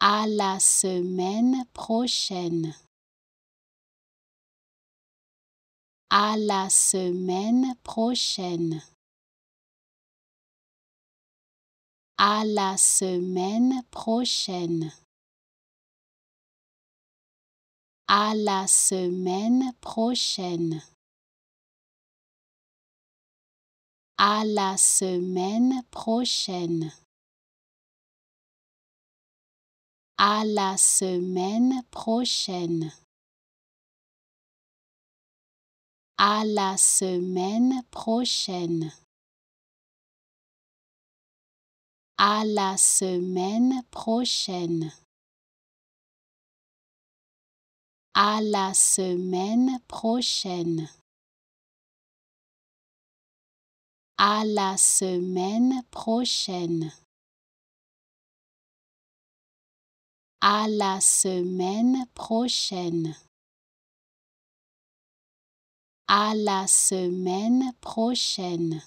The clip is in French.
À la semaine prochaine. À la semaine prochaine. À la semaine prochaine. À la semaine prochaine. À la semaine prochaine. À la semaine prochaine. À la semaine prochaine. À la semaine prochaine. À la semaine prochaine. À la semaine prochaine. À la semaine prochaine. À la semaine prochaine.